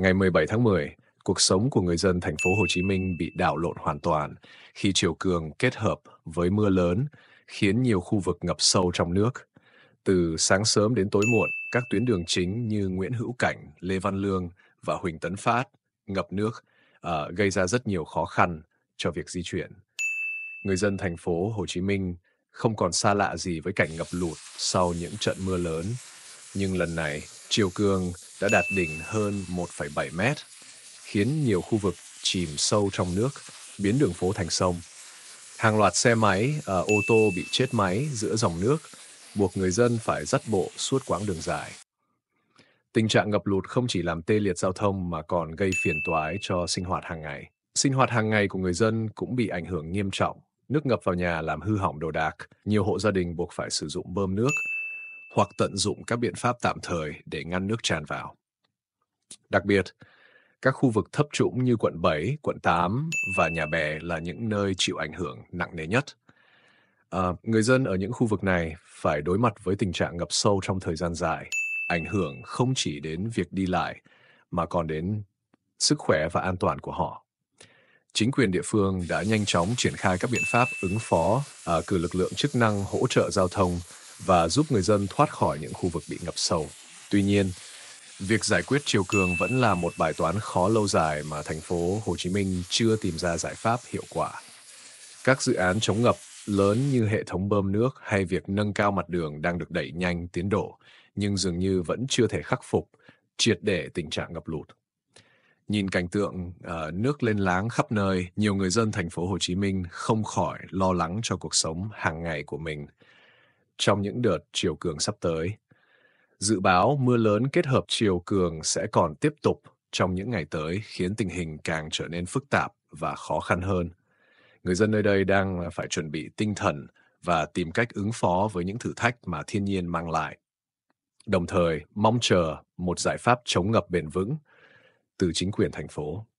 Ngày 17 tháng 10, cuộc sống của người dân thành phố Hồ Chí Minh bị đảo lộn hoàn toàn khi chiều cường kết hợp với mưa lớn khiến nhiều khu vực ngập sâu trong nước. Từ sáng sớm đến tối muộn, các tuyến đường chính như Nguyễn Hữu Cảnh, Lê Văn Lương và Huỳnh Tấn Phát ngập nước, uh, gây ra rất nhiều khó khăn cho việc di chuyển. Người dân thành phố Hồ Chí Minh không còn xa lạ gì với cảnh ngập lụt sau những trận mưa lớn. Nhưng lần này, chiều cường đã đạt đỉnh hơn 1,7 mét, khiến nhiều khu vực chìm sâu trong nước, biến đường phố thành sông. Hàng loạt xe máy, à, ô tô bị chết máy giữa dòng nước, buộc người dân phải dắt bộ suốt quãng đường dài. Tình trạng ngập lụt không chỉ làm tê liệt giao thông mà còn gây phiền toái cho sinh hoạt hàng ngày. Sinh hoạt hàng ngày của người dân cũng bị ảnh hưởng nghiêm trọng. Nước ngập vào nhà làm hư hỏng đồ đạc, nhiều hộ gia đình buộc phải sử dụng bơm nước hoặc tận dụng các biện pháp tạm thời để ngăn nước tràn vào. Đặc biệt, các khu vực thấp trũng như quận 7, quận 8 và nhà bè là những nơi chịu ảnh hưởng nặng nề nhất. À, người dân ở những khu vực này phải đối mặt với tình trạng ngập sâu trong thời gian dài, ảnh hưởng không chỉ đến việc đi lại mà còn đến sức khỏe và an toàn của họ. Chính quyền địa phương đã nhanh chóng triển khai các biện pháp ứng phó, à, cử lực lượng chức năng hỗ trợ giao thông và giúp người dân thoát khỏi những khu vực bị ngập sâu. Tuy nhiên, việc giải quyết chiều cường vẫn là một bài toán khó lâu dài mà thành phố Hồ Chí Minh chưa tìm ra giải pháp hiệu quả. Các dự án chống ngập lớn như hệ thống bơm nước hay việc nâng cao mặt đường đang được đẩy nhanh tiến độ, nhưng dường như vẫn chưa thể khắc phục triệt để tình trạng ngập lụt. Nhìn cảnh tượng uh, nước lên láng khắp nơi, nhiều người dân thành phố Hồ Chí Minh không khỏi lo lắng cho cuộc sống hàng ngày của mình – trong những đợt chiều cường sắp tới. Dự báo mưa lớn kết hợp chiều cường sẽ còn tiếp tục trong những ngày tới khiến tình hình càng trở nên phức tạp và khó khăn hơn. Người dân nơi đây đang phải chuẩn bị tinh thần và tìm cách ứng phó với những thử thách mà thiên nhiên mang lại. Đồng thời, mong chờ một giải pháp chống ngập bền vững từ chính quyền thành phố.